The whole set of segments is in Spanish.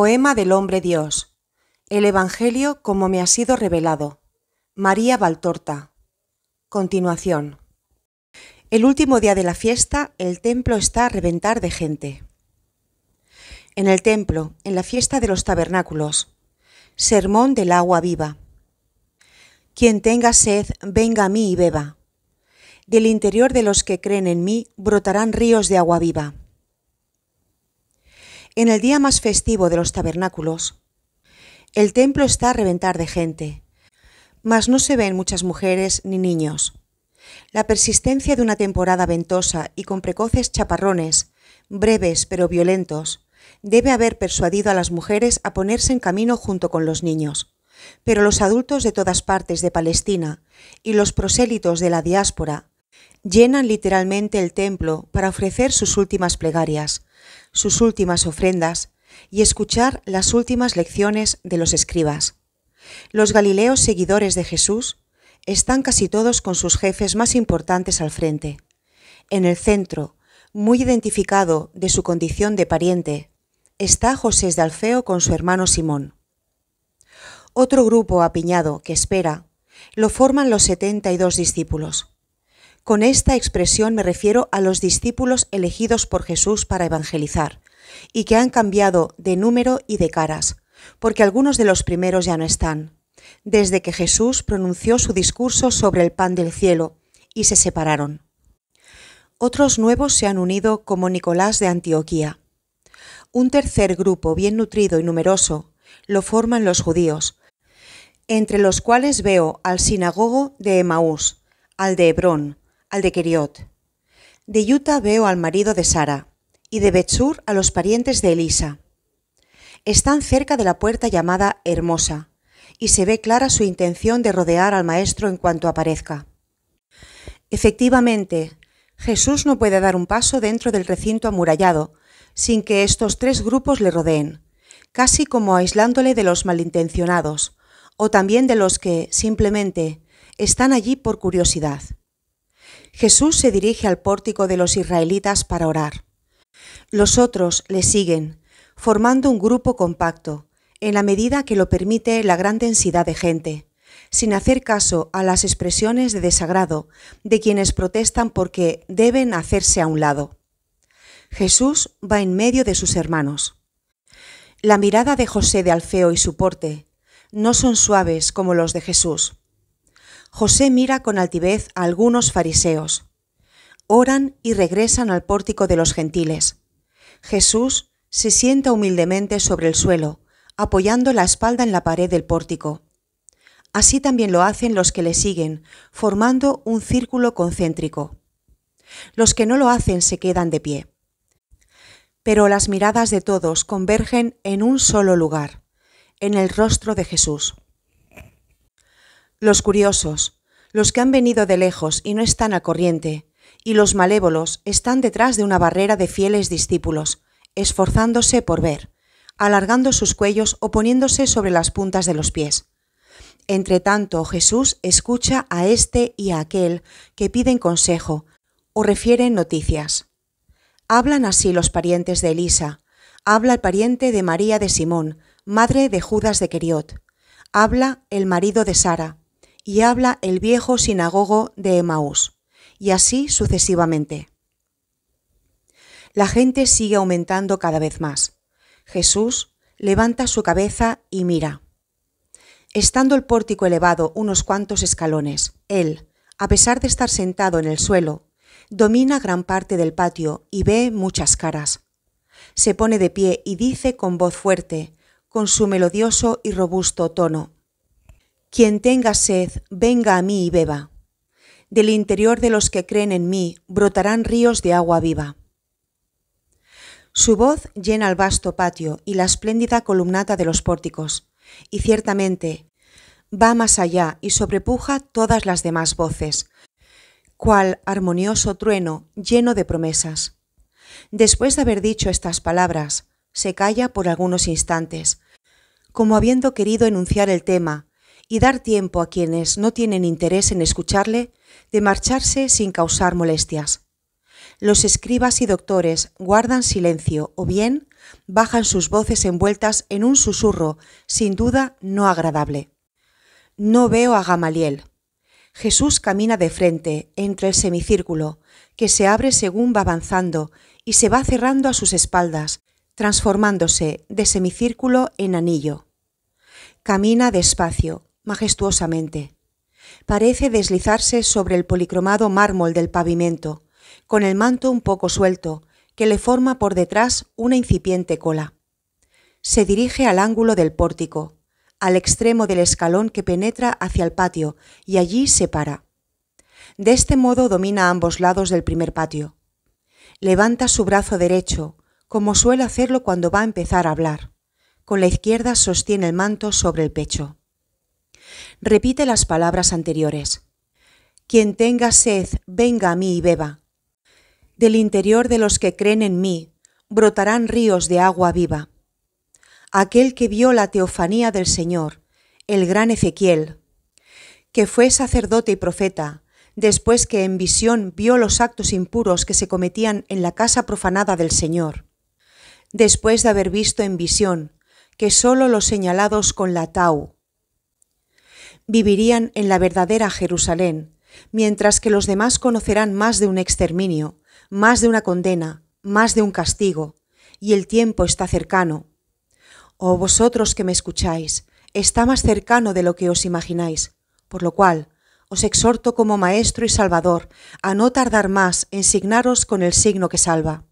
Poema del hombre Dios. El Evangelio como me ha sido revelado. María Valtorta. Continuación. El último día de la fiesta, el templo está a reventar de gente. En el templo, en la fiesta de los tabernáculos. Sermón del agua viva. Quien tenga sed, venga a mí y beba. Del interior de los que creen en mí brotarán ríos de agua viva en el día más festivo de los tabernáculos. El templo está a reventar de gente, mas no se ven muchas mujeres ni niños. La persistencia de una temporada ventosa y con precoces chaparrones, breves pero violentos, debe haber persuadido a las mujeres a ponerse en camino junto con los niños. Pero los adultos de todas partes de Palestina y los prosélitos de la diáspora llenan literalmente el templo para ofrecer sus últimas plegarias, sus últimas ofrendas y escuchar las últimas lecciones de los escribas. Los galileos seguidores de Jesús están casi todos con sus jefes más importantes al frente. En el centro, muy identificado de su condición de pariente, está José de Alfeo con su hermano Simón. Otro grupo apiñado que espera lo forman los 72 discípulos. Con esta expresión me refiero a los discípulos elegidos por Jesús para evangelizar, y que han cambiado de número y de caras, porque algunos de los primeros ya no están, desde que Jesús pronunció su discurso sobre el pan del cielo, y se separaron. Otros nuevos se han unido como Nicolás de Antioquía. Un tercer grupo bien nutrido y numeroso lo forman los judíos, entre los cuales veo al sinagogo de Emaús, al de Hebrón, al de Keriot. De Utah veo al marido de Sara y de Betsur a los parientes de Elisa. Están cerca de la puerta llamada Hermosa y se ve clara su intención de rodear al maestro en cuanto aparezca. Efectivamente, Jesús no puede dar un paso dentro del recinto amurallado sin que estos tres grupos le rodeen, casi como aislándole de los malintencionados, o también de los que, simplemente, están allí por curiosidad. Jesús se dirige al pórtico de los israelitas para orar. Los otros le siguen, formando un grupo compacto, en la medida que lo permite la gran densidad de gente, sin hacer caso a las expresiones de desagrado de quienes protestan porque deben hacerse a un lado. Jesús va en medio de sus hermanos. La mirada de José de Alfeo y su porte no son suaves como los de Jesús. José mira con altivez a algunos fariseos. Oran y regresan al pórtico de los gentiles. Jesús se sienta humildemente sobre el suelo, apoyando la espalda en la pared del pórtico. Así también lo hacen los que le siguen, formando un círculo concéntrico. Los que no lo hacen se quedan de pie. Pero las miradas de todos convergen en un solo lugar, en el rostro de Jesús los curiosos, los que han venido de lejos y no están a corriente, y los malévolos están detrás de una barrera de fieles discípulos, esforzándose por ver, alargando sus cuellos o poniéndose sobre las puntas de los pies. Entre tanto, Jesús escucha a este y a aquel que piden consejo o refieren noticias. Hablan así los parientes de Elisa, habla el pariente de María de Simón, madre de Judas de Queriot, habla el marido de Sara, y habla el viejo sinagogo de Emaús, y así sucesivamente. La gente sigue aumentando cada vez más. Jesús levanta su cabeza y mira. Estando el pórtico elevado unos cuantos escalones, él, a pesar de estar sentado en el suelo, domina gran parte del patio y ve muchas caras. Se pone de pie y dice con voz fuerte, con su melodioso y robusto tono, quien tenga sed, venga a mí y beba. Del interior de los que creen en mí brotarán ríos de agua viva. Su voz llena el vasto patio y la espléndida columnata de los pórticos, y ciertamente va más allá y sobrepuja todas las demás voces, cual armonioso trueno lleno de promesas. Después de haber dicho estas palabras, se calla por algunos instantes, como habiendo querido enunciar el tema y dar tiempo a quienes no tienen interés en escucharle de marcharse sin causar molestias. Los escribas y doctores guardan silencio o bien bajan sus voces envueltas en un susurro sin duda no agradable. No veo a Gamaliel. Jesús camina de frente entre el semicírculo, que se abre según va avanzando y se va cerrando a sus espaldas, transformándose de semicírculo en anillo. Camina despacio, majestuosamente. Parece deslizarse sobre el policromado mármol del pavimento, con el manto un poco suelto, que le forma por detrás una incipiente cola. Se dirige al ángulo del pórtico, al extremo del escalón que penetra hacia el patio, y allí se para. De este modo domina ambos lados del primer patio. Levanta su brazo derecho, como suele hacerlo cuando va a empezar a hablar. Con la izquierda sostiene el manto sobre el pecho. Repite las palabras anteriores. Quien tenga sed, venga a mí y beba. Del interior de los que creen en mí, brotarán ríos de agua viva. Aquel que vio la teofanía del Señor, el gran Ezequiel, que fue sacerdote y profeta, después que en visión vio los actos impuros que se cometían en la casa profanada del Señor, después de haber visto en visión que sólo los señalados con la tau, vivirían en la verdadera Jerusalén, mientras que los demás conocerán más de un exterminio, más de una condena, más de un castigo, y el tiempo está cercano. Oh vosotros que me escucháis, está más cercano de lo que os imagináis, por lo cual os exhorto como Maestro y Salvador a no tardar más en signaros con el signo que salva,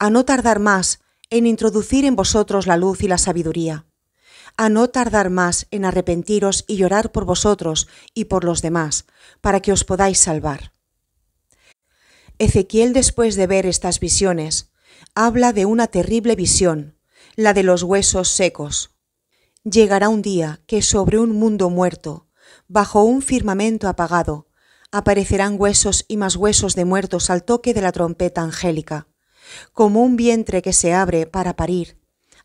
a no tardar más en introducir en vosotros la luz y la sabiduría, a no tardar más en arrepentiros y llorar por vosotros y por los demás, para que os podáis salvar. Ezequiel, después de ver estas visiones, habla de una terrible visión, la de los huesos secos. Llegará un día que sobre un mundo muerto, bajo un firmamento apagado, aparecerán huesos y más huesos de muertos al toque de la trompeta angélica, como un vientre que se abre para parir,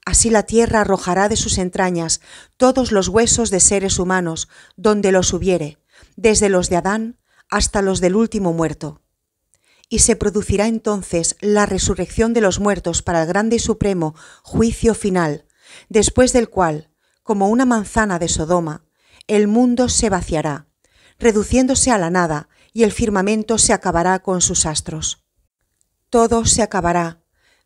Así la tierra arrojará de sus entrañas todos los huesos de seres humanos, donde los hubiere, desde los de Adán hasta los del último muerto. Y se producirá entonces la resurrección de los muertos para el grande y supremo juicio final, después del cual, como una manzana de Sodoma, el mundo se vaciará, reduciéndose a la nada, y el firmamento se acabará con sus astros. Todo se acabará,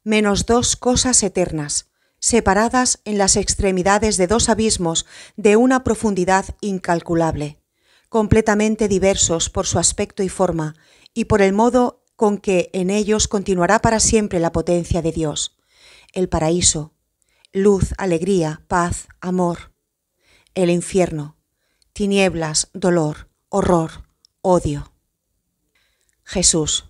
menos dos cosas eternas, separadas en las extremidades de dos abismos de una profundidad incalculable, completamente diversos por su aspecto y forma, y por el modo con que en ellos continuará para siempre la potencia de Dios, el paraíso, luz, alegría, paz, amor, el infierno, tinieblas, dolor, horror, odio. Jesús,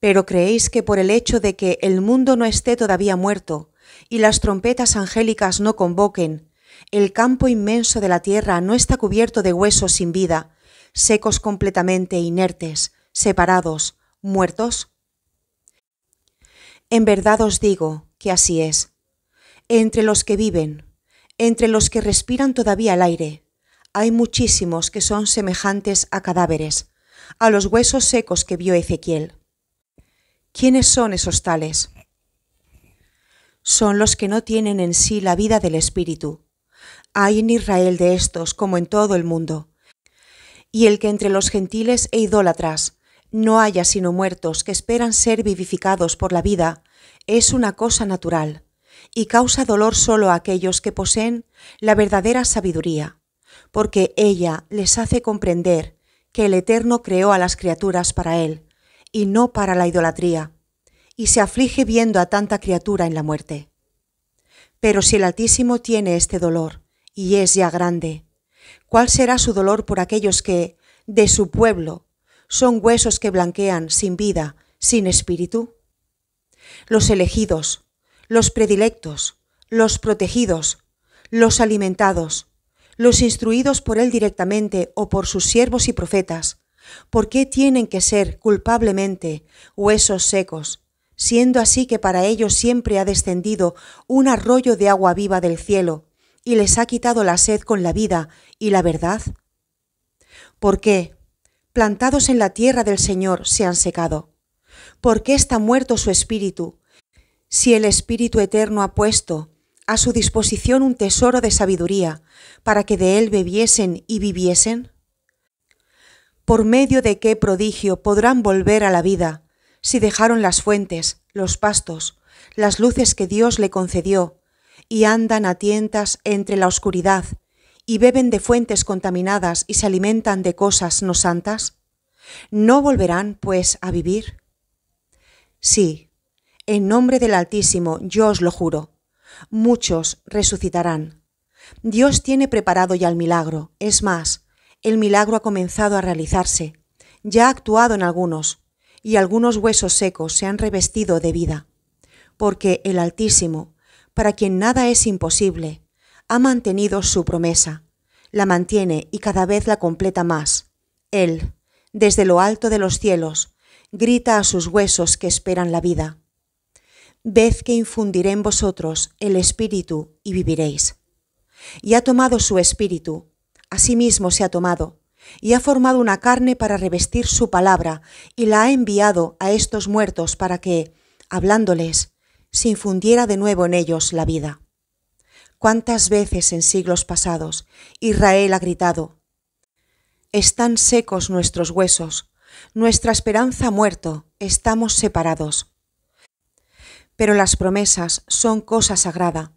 pero creéis que por el hecho de que el mundo no esté todavía muerto, y las trompetas angélicas no convoquen, el campo inmenso de la tierra no está cubierto de huesos sin vida, secos completamente, inertes, separados, muertos? En verdad os digo que así es. Entre los que viven, entre los que respiran todavía el aire, hay muchísimos que son semejantes a cadáveres, a los huesos secos que vio Ezequiel. ¿Quiénes son esos tales? Son los que no tienen en sí la vida del Espíritu. Hay en Israel de estos, como en todo el mundo. Y el que entre los gentiles e idólatras no haya sino muertos que esperan ser vivificados por la vida, es una cosa natural, y causa dolor solo a aquellos que poseen la verdadera sabiduría, porque ella les hace comprender que el Eterno creó a las criaturas para él, y no para la idolatría, y se aflige viendo a tanta criatura en la muerte. Pero si el Altísimo tiene este dolor, y es ya grande, ¿cuál será su dolor por aquellos que, de su pueblo, son huesos que blanquean sin vida, sin espíritu? Los elegidos, los predilectos, los protegidos, los alimentados, los instruidos por él directamente o por sus siervos y profetas, ¿Por qué tienen que ser culpablemente huesos secos, siendo así que para ellos siempre ha descendido un arroyo de agua viva del cielo y les ha quitado la sed con la vida y la verdad? ¿Por qué, plantados en la tierra del Señor, se han secado? ¿Por qué está muerto su espíritu? Si el Espíritu Eterno ha puesto a su disposición un tesoro de sabiduría para que de él bebiesen y viviesen? por medio de qué prodigio podrán volver a la vida, si dejaron las fuentes, los pastos, las luces que Dios le concedió, y andan a tientas entre la oscuridad, y beben de fuentes contaminadas y se alimentan de cosas no santas? ¿No volverán, pues, a vivir? Sí, en nombre del Altísimo yo os lo juro, muchos resucitarán. Dios tiene preparado ya el milagro, es más, el milagro ha comenzado a realizarse, ya ha actuado en algunos, y algunos huesos secos se han revestido de vida, porque el Altísimo, para quien nada es imposible, ha mantenido su promesa, la mantiene y cada vez la completa más. Él, desde lo alto de los cielos, grita a sus huesos que esperan la vida. Ved que infundiré en vosotros el espíritu y viviréis. Y ha tomado su espíritu Asimismo se ha tomado, y ha formado una carne para revestir su palabra, y la ha enviado a estos muertos para que, hablándoles, se infundiera de nuevo en ellos la vida. ¿Cuántas veces en siglos pasados Israel ha gritado, Están secos nuestros huesos, nuestra esperanza ha muerto, estamos separados. Pero las promesas son cosa sagrada,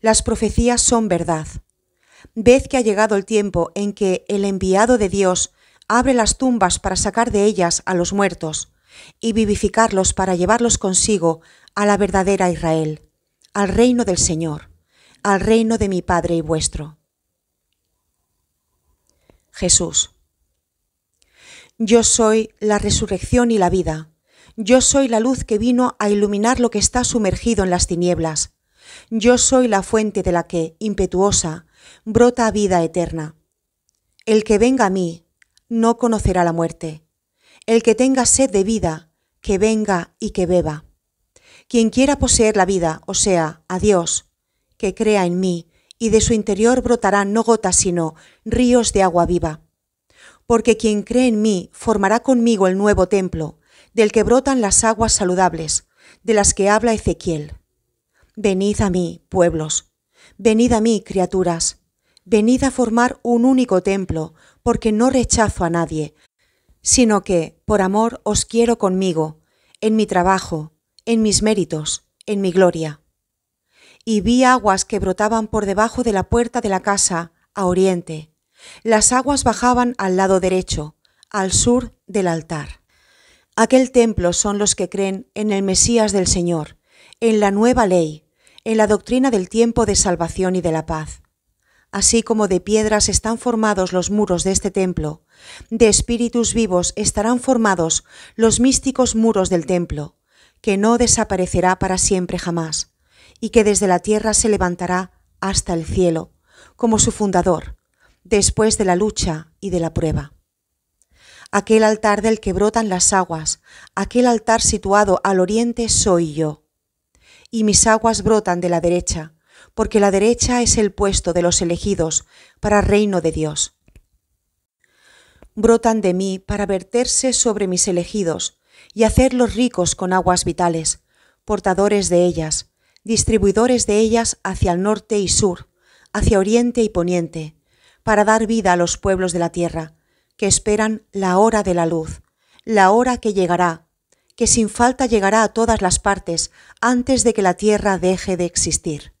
las profecías son verdad, ved que ha llegado el tiempo en que el enviado de Dios abre las tumbas para sacar de ellas a los muertos y vivificarlos para llevarlos consigo a la verdadera Israel, al reino del Señor, al reino de mi Padre y vuestro. Jesús. Yo soy la resurrección y la vida. Yo soy la luz que vino a iluminar lo que está sumergido en las tinieblas. Yo soy la fuente de la que, impetuosa, brota vida eterna. El que venga a mí no conocerá la muerte. El que tenga sed de vida, que venga y que beba. Quien quiera poseer la vida, o sea, a Dios, que crea en mí, y de su interior brotarán no gotas, sino ríos de agua viva. Porque quien cree en mí formará conmigo el nuevo templo, del que brotan las aguas saludables, de las que habla Ezequiel. Venid a mí, pueblos, Venid a mí, criaturas, venid a formar un único templo, porque no rechazo a nadie, sino que, por amor, os quiero conmigo, en mi trabajo, en mis méritos, en mi gloria. Y vi aguas que brotaban por debajo de la puerta de la casa, a oriente. Las aguas bajaban al lado derecho, al sur del altar. Aquel templo son los que creen en el Mesías del Señor, en la nueva ley, en la doctrina del tiempo de salvación y de la paz. Así como de piedras están formados los muros de este templo, de espíritus vivos estarán formados los místicos muros del templo, que no desaparecerá para siempre jamás, y que desde la tierra se levantará hasta el cielo, como su fundador, después de la lucha y de la prueba. Aquel altar del que brotan las aguas, aquel altar situado al oriente soy yo y mis aguas brotan de la derecha, porque la derecha es el puesto de los elegidos para reino de Dios. Brotan de mí para verterse sobre mis elegidos y hacerlos ricos con aguas vitales, portadores de ellas, distribuidores de ellas hacia el norte y sur, hacia oriente y poniente, para dar vida a los pueblos de la tierra, que esperan la hora de la luz, la hora que llegará que sin falta llegará a todas las partes antes de que la tierra deje de existir.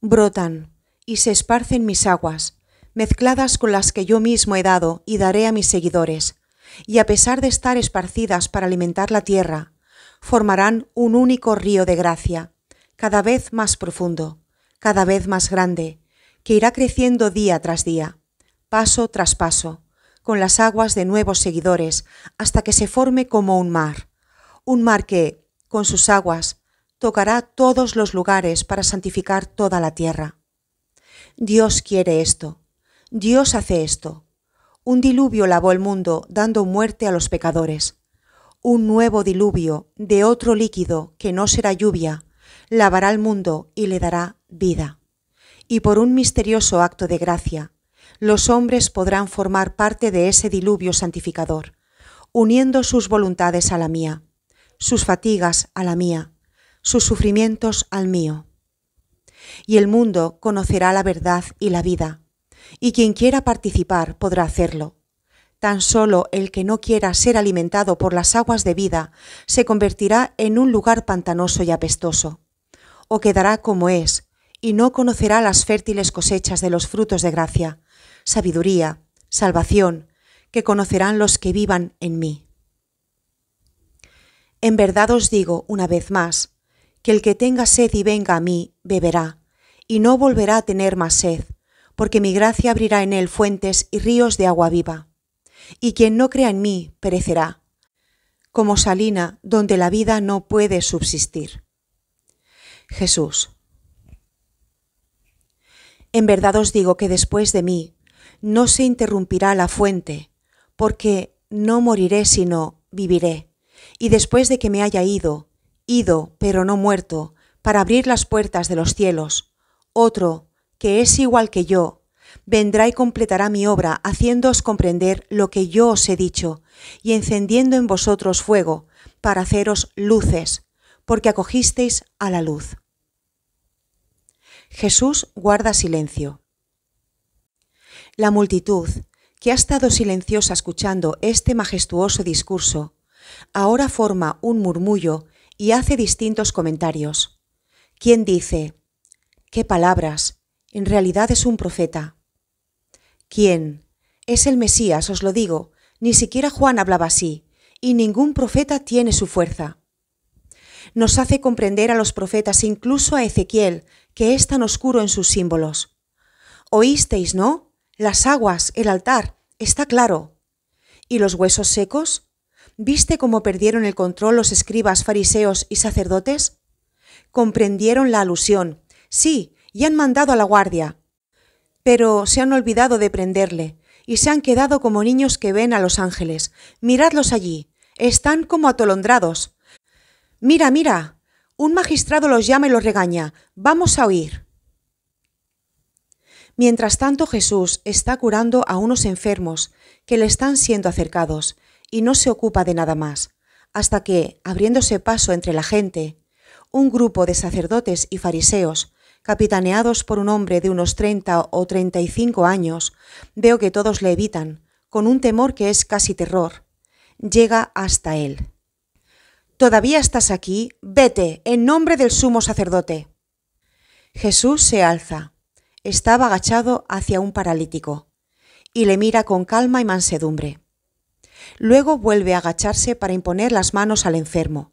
Brotan y se esparcen mis aguas, mezcladas con las que yo mismo he dado y daré a mis seguidores, y a pesar de estar esparcidas para alimentar la tierra, formarán un único río de gracia, cada vez más profundo, cada vez más grande, que irá creciendo día tras día, paso tras paso, con las aguas de nuevos seguidores, hasta que se forme como un mar, un mar que, con sus aguas, tocará todos los lugares para santificar toda la tierra. Dios quiere esto, Dios hace esto. Un diluvio lavó el mundo dando muerte a los pecadores. Un nuevo diluvio de otro líquido que no será lluvia, lavará el mundo y le dará vida. Y por un misterioso acto de gracia, los hombres podrán formar parte de ese diluvio santificador, uniendo sus voluntades a la mía, sus fatigas a la mía, sus sufrimientos al mío. Y el mundo conocerá la verdad y la vida, y quien quiera participar podrá hacerlo. Tan solo el que no quiera ser alimentado por las aguas de vida se convertirá en un lugar pantanoso y apestoso, o quedará como es, y no conocerá las fértiles cosechas de los frutos de gracia, sabiduría, salvación, que conocerán los que vivan en mí. En verdad os digo una vez más, que el que tenga sed y venga a mí, beberá, y no volverá a tener más sed, porque mi gracia abrirá en él fuentes y ríos de agua viva. Y quien no crea en mí, perecerá, como salina donde la vida no puede subsistir. Jesús. En verdad os digo que después de mí no se interrumpirá la fuente, porque no moriré sino viviré. Y después de que me haya ido, ido pero no muerto, para abrir las puertas de los cielos, otro, que es igual que yo, vendrá y completará mi obra, haciéndoos comprender lo que yo os he dicho, y encendiendo en vosotros fuego, para haceros luces, porque acogisteis a la luz. Jesús guarda silencio. La multitud, que ha estado silenciosa escuchando este majestuoso discurso, ahora forma un murmullo y hace distintos comentarios. ¿Quién dice, qué palabras, en realidad es un profeta? ¿Quién? Es el Mesías, os lo digo, ni siquiera Juan hablaba así, y ningún profeta tiene su fuerza. Nos hace comprender a los profetas, incluso a Ezequiel, que es tan oscuro en sus símbolos. Oísteis, ¿no? las aguas, el altar, está claro. ¿Y los huesos secos? ¿Viste cómo perdieron el control los escribas, fariseos y sacerdotes? Comprendieron la alusión. Sí, y han mandado a la guardia. Pero se han olvidado de prenderle, y se han quedado como niños que ven a los ángeles. Miradlos allí. Están como atolondrados. Mira, mira. Un magistrado los llama y los regaña. Vamos a oír. Mientras tanto Jesús está curando a unos enfermos que le están siendo acercados y no se ocupa de nada más, hasta que, abriéndose paso entre la gente, un grupo de sacerdotes y fariseos, capitaneados por un hombre de unos 30 o 35 años, veo que todos le evitan, con un temor que es casi terror. Llega hasta él. ¿Todavía estás aquí? Vete, en nombre del sumo sacerdote. Jesús se alza, estaba agachado hacia un paralítico y le mira con calma y mansedumbre. Luego vuelve a agacharse para imponer las manos al enfermo.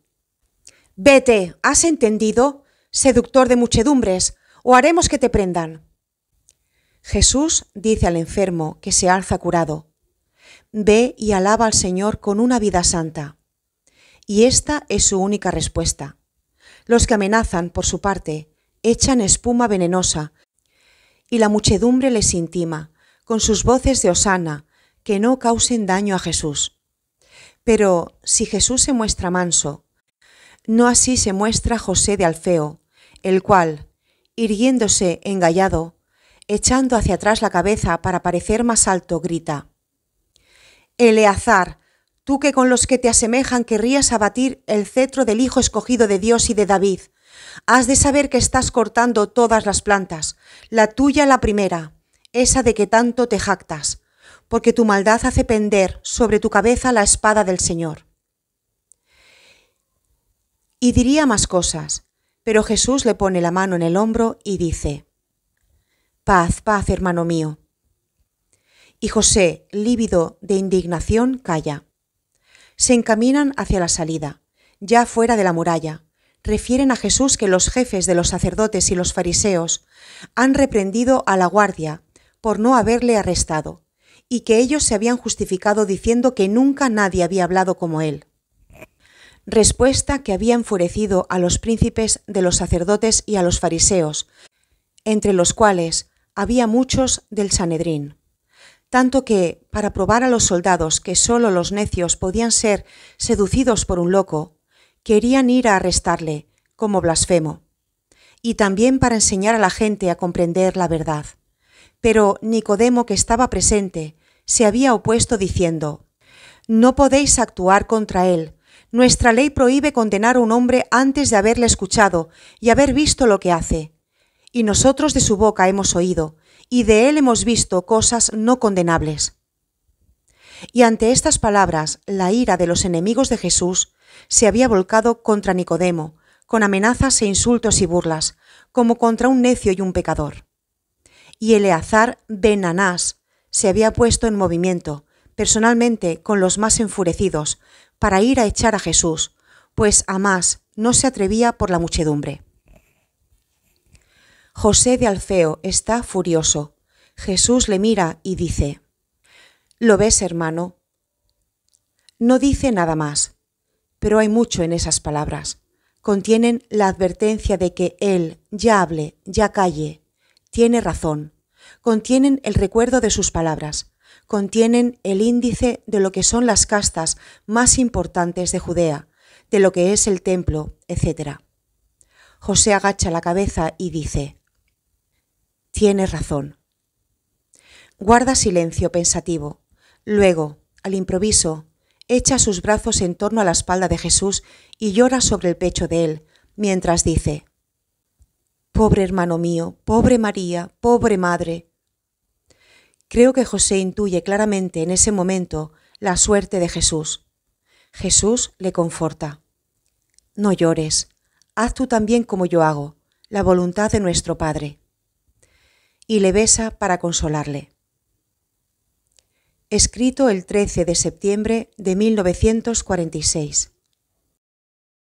Vete, ¿has entendido? Seductor de muchedumbres, o haremos que te prendan. Jesús dice al enfermo que se alza curado, Ve y alaba al Señor con una vida santa. Y esta es su única respuesta. Los que amenazan, por su parte, echan espuma venenosa y la muchedumbre les intima, con sus voces de hosana, que no causen daño a Jesús. Pero si Jesús se muestra manso, no así se muestra José de Alfeo, el cual, irguiéndose engallado, echando hacia atrás la cabeza para parecer más alto, grita, Eleazar, tú que con los que te asemejan querrías abatir el cetro del Hijo escogido de Dios y de David, Has de saber que estás cortando todas las plantas, la tuya la primera, esa de que tanto te jactas, porque tu maldad hace pender sobre tu cabeza la espada del Señor. Y diría más cosas, pero Jesús le pone la mano en el hombro y dice, Paz, paz, hermano mío. Y José, lívido de indignación, calla. Se encaminan hacia la salida, ya fuera de la muralla, refieren a Jesús que los jefes de los sacerdotes y los fariseos han reprendido a la guardia por no haberle arrestado, y que ellos se habían justificado diciendo que nunca nadie había hablado como él. Respuesta que había enfurecido a los príncipes de los sacerdotes y a los fariseos, entre los cuales había muchos del Sanedrín tanto que, para probar a los soldados que sólo los necios podían ser seducidos por un loco, querían ir a arrestarle como blasfemo, y también para enseñar a la gente a comprender la verdad. Pero Nicodemo, que estaba presente, se había opuesto diciendo, No podéis actuar contra él. Nuestra ley prohíbe condenar a un hombre antes de haberle escuchado y haber visto lo que hace. Y nosotros de su boca hemos oído, y de él hemos visto cosas no condenables. Y ante estas palabras, la ira de los enemigos de Jesús se había volcado contra Nicodemo, con amenazas e insultos y burlas, como contra un necio y un pecador. Y Eleazar de Nanás se había puesto en movimiento, personalmente con los más enfurecidos, para ir a echar a Jesús, pues a más no se atrevía por la muchedumbre. José de Alfeo está furioso. Jesús le mira y dice, ¿Lo ves, hermano? No dice nada más, pero hay mucho en esas palabras. Contienen la advertencia de que él ya hable, ya calle, tiene razón. Contienen el recuerdo de sus palabras. Contienen el índice de lo que son las castas más importantes de Judea, de lo que es el templo, etc. José agacha la cabeza y dice, tiene razón. Guarda silencio pensativo. Luego, al improviso, echa sus brazos en torno a la espalda de Jesús y llora sobre el pecho de él, mientras dice, Pobre hermano mío, pobre María, pobre madre. Creo que José intuye claramente en ese momento la suerte de Jesús. Jesús le conforta. No llores, haz tú también como yo hago, la voluntad de nuestro Padre. Y le besa para consolarle escrito el 13 de septiembre de 1946.